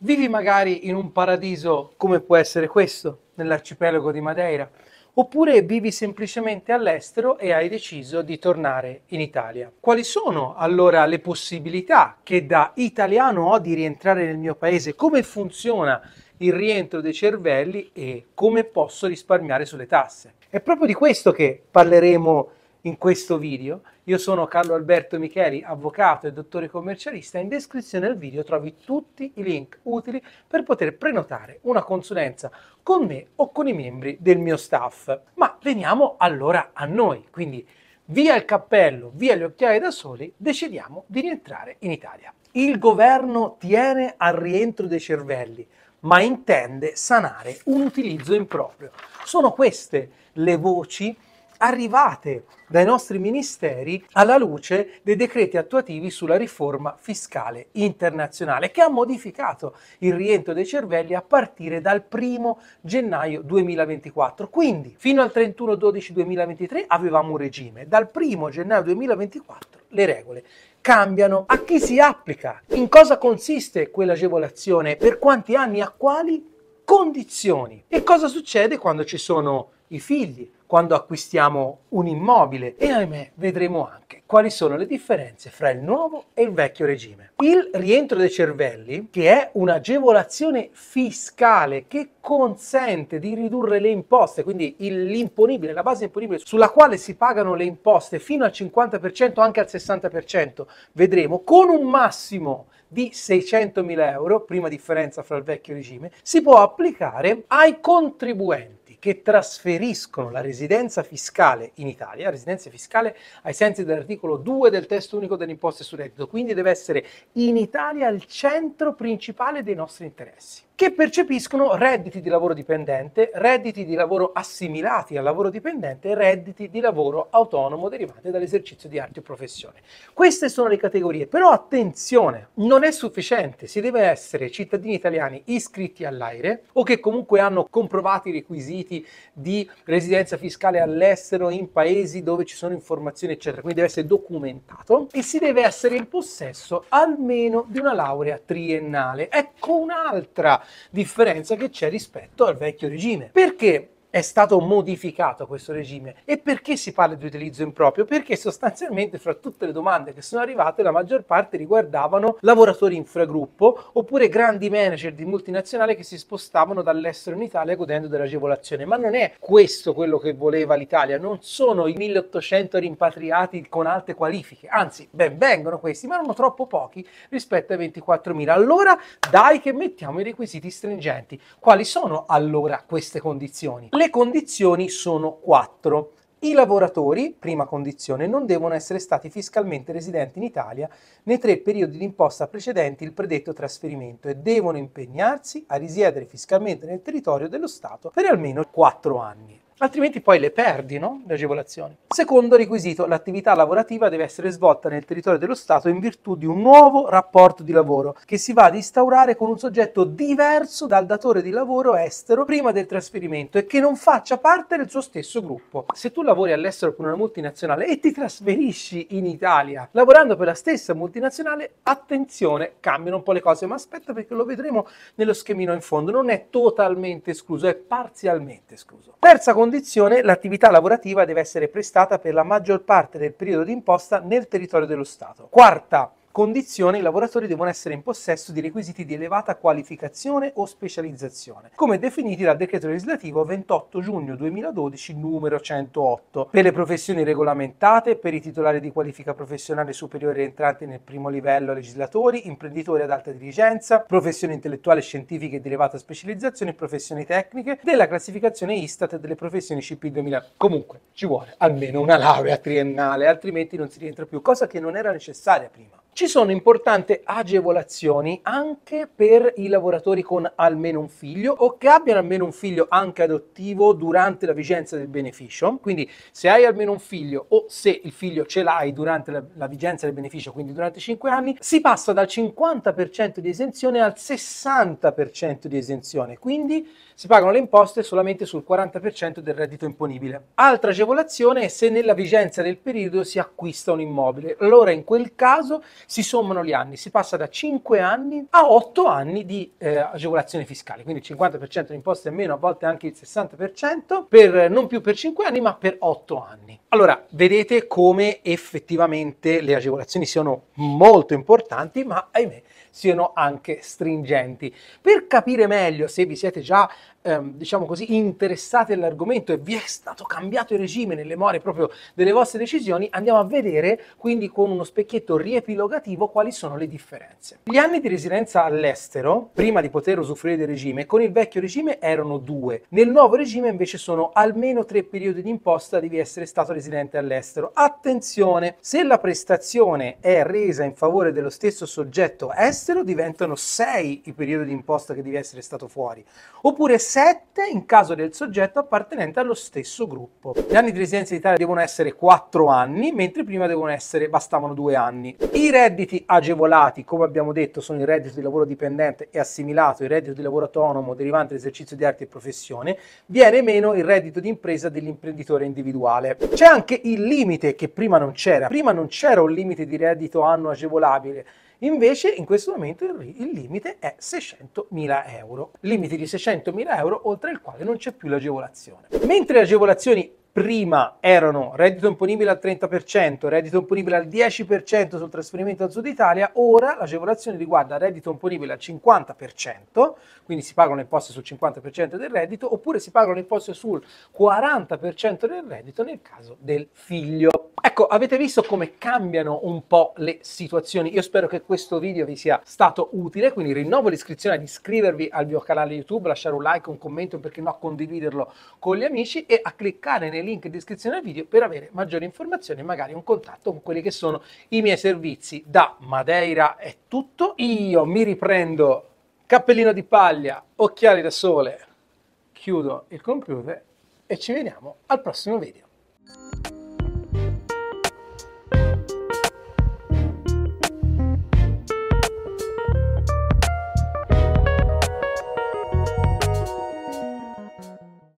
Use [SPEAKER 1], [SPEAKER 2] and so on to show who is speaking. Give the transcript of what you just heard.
[SPEAKER 1] Vivi magari in un paradiso come può essere questo, nell'arcipelago di Madeira, oppure vivi semplicemente all'estero e hai deciso di tornare in Italia. Quali sono allora le possibilità che da italiano ho di rientrare nel mio paese? Come funziona il rientro dei cervelli e come posso risparmiare sulle tasse? È proprio di questo che parleremo in questo video. Io sono Carlo Alberto Micheli, avvocato e dottore commercialista. In descrizione del video trovi tutti i link utili per poter prenotare una consulenza con me o con i membri del mio staff. Ma veniamo allora a noi, quindi via il cappello, via le occhiaie da soli, decidiamo di rientrare in Italia. Il governo tiene al rientro dei cervelli, ma intende sanare un utilizzo improprio. Sono queste le voci arrivate dai nostri ministeri alla luce dei decreti attuativi sulla riforma fiscale internazionale che ha modificato il rientro dei cervelli a partire dal 1 gennaio 2024. Quindi fino al 31-12-2023 avevamo un regime, dal 1 gennaio 2024 le regole cambiano. A chi si applica? In cosa consiste quell'agevolazione? Per quanti anni? A quali condizioni? E cosa succede quando ci sono i figli? quando acquistiamo un immobile e ahimè vedremo anche quali sono le differenze fra il nuovo e il vecchio regime. Il rientro dei cervelli, che è un'agevolazione fiscale che consente di ridurre le imposte, quindi l'imponibile, la base imponibile sulla quale si pagano le imposte fino al 50%, anche al 60%, vedremo, con un massimo di 600.000 euro, prima differenza fra il vecchio regime, si può applicare ai contribuenti che trasferiscono la residenza fiscale in Italia, residenza fiscale ai sensi dell'articolo 2 del testo unico delle imposte sul reddito, quindi deve essere in Italia il centro principale dei nostri interessi che percepiscono redditi di lavoro dipendente, redditi di lavoro assimilati al lavoro dipendente e redditi di lavoro autonomo derivati dall'esercizio di arte o professione. Queste sono le categorie, però attenzione, non è sufficiente, si deve essere cittadini italiani iscritti all'AIRE o che comunque hanno comprovati i requisiti di residenza fiscale all'estero in paesi dove ci sono informazioni eccetera, quindi deve essere documentato e si deve essere in possesso almeno di una laurea triennale. Ecco un'altra differenza che c'è rispetto al vecchio regime. Perché è stato modificato questo regime. E perché si parla di utilizzo improprio? Perché sostanzialmente fra tutte le domande che sono arrivate la maggior parte riguardavano lavoratori infragruppo oppure grandi manager di multinazionali che si spostavano dall'estero in Italia godendo dell'agevolazione. Ma non è questo quello che voleva l'Italia, non sono i 1800 rimpatriati con alte qualifiche, anzi ben vengono questi, ma erano troppo pochi rispetto ai 24.000. Allora dai che mettiamo i requisiti stringenti. Quali sono allora queste condizioni? Le le condizioni sono quattro. I lavoratori, prima condizione, non devono essere stati fiscalmente residenti in Italia nei tre periodi di imposta precedenti il predetto trasferimento e devono impegnarsi a risiedere fiscalmente nel territorio dello Stato per almeno 4 anni altrimenti poi le perdi, no? Le agevolazioni. Secondo requisito, l'attività lavorativa deve essere svolta nel territorio dello Stato in virtù di un nuovo rapporto di lavoro che si va ad instaurare con un soggetto diverso dal datore di lavoro estero prima del trasferimento e che non faccia parte del suo stesso gruppo. Se tu lavori all'estero con una multinazionale e ti trasferisci in Italia lavorando per la stessa multinazionale, attenzione, cambiano un po' le cose, ma aspetta perché lo vedremo nello schemino in fondo, non è totalmente escluso, è parzialmente escluso. Terza condizione condizione l'attività lavorativa deve essere prestata per la maggior parte del periodo d'imposta nel territorio dello Stato. Quarta condizione i lavoratori devono essere in possesso di requisiti di elevata qualificazione o specializzazione, come definiti dal decreto legislativo 28 giugno 2012 numero 108, per le professioni regolamentate, per i titolari di qualifica professionale superiore entranti nel primo livello legislatori, imprenditori ad alta dirigenza, professioni intellettuali e scientifiche di elevata specializzazione e professioni tecniche, della classificazione Istat delle professioni CP 2000. Comunque ci vuole almeno una laurea triennale, altrimenti non si rientra più, cosa che non era necessaria prima ci sono importanti agevolazioni anche per i lavoratori con almeno un figlio o che abbiano almeno un figlio anche adottivo durante la vigenza del beneficio. Quindi se hai almeno un figlio o se il figlio ce l'hai durante la, la vigenza del beneficio, quindi durante 5 anni, si passa dal 50% di esenzione al 60% di esenzione. Quindi si pagano le imposte solamente sul 40% del reddito imponibile. Altra agevolazione è se nella vigenza del periodo si acquista un immobile. Allora in quel caso si sommano gli anni, si passa da 5 anni a 8 anni di eh, agevolazione fiscale, quindi il 50% di imposte in meno, a volte anche il 60%, per, eh, non più per 5 anni ma per 8 anni. Allora, vedete come effettivamente le agevolazioni siano molto importanti, ma ahimè siano anche stringenti. Per capire meglio se vi siete già, ehm, diciamo così, interessati all'argomento e vi è stato cambiato il regime nelle more proprio delle vostre decisioni, andiamo a vedere quindi con uno specchietto riepilogato interrogativo quali sono le differenze. Gli anni di residenza all'estero, prima di poter usufruire del regime, con il vecchio regime erano due, nel nuovo regime invece sono almeno tre periodi di imposta devi essere stato residente all'estero. Attenzione, se la prestazione è resa in favore dello stesso soggetto estero, diventano sei i periodi di imposta che devi essere stato fuori, oppure sette in caso del soggetto appartenente allo stesso gruppo. Gli anni di residenza in Italia devono essere quattro anni, mentre prima devono essere, bastavano due anni. I redditi agevolati, come abbiamo detto, sono il reddito di lavoro dipendente e assimilato, il reddito di lavoro autonomo derivante dall'esercizio di arte e professione, viene meno il reddito di impresa dell'imprenditore individuale. C'è anche il limite che prima non c'era. Prima non c'era un limite di reddito anno agevolabile. Invece in questo momento il, il limite è 600.000 euro, limite di 600.000 euro oltre il quale non c'è più l'agevolazione. Mentre le agevolazioni prima erano reddito imponibile al 30%, reddito imponibile al 10% sul trasferimento al sud Italia, ora l'agevolazione riguarda reddito imponibile al 50%, quindi si pagano imposte sul 50% del reddito, oppure si pagano imposte sul 40% del reddito nel caso del figlio. Ecco, avete visto come cambiano un po' le situazioni. Io spero che questo video vi sia stato utile, quindi rinnovo l'iscrizione ad iscrivervi al mio canale YouTube, lasciare un like, un commento, perché no condividerlo con gli amici e a cliccare nel link in descrizione al video per avere maggiori informazioni e magari un contatto con quelli che sono i miei servizi. Da Madeira è tutto, io mi riprendo cappellino di paglia, occhiali da sole, chiudo il computer e ci vediamo al prossimo video.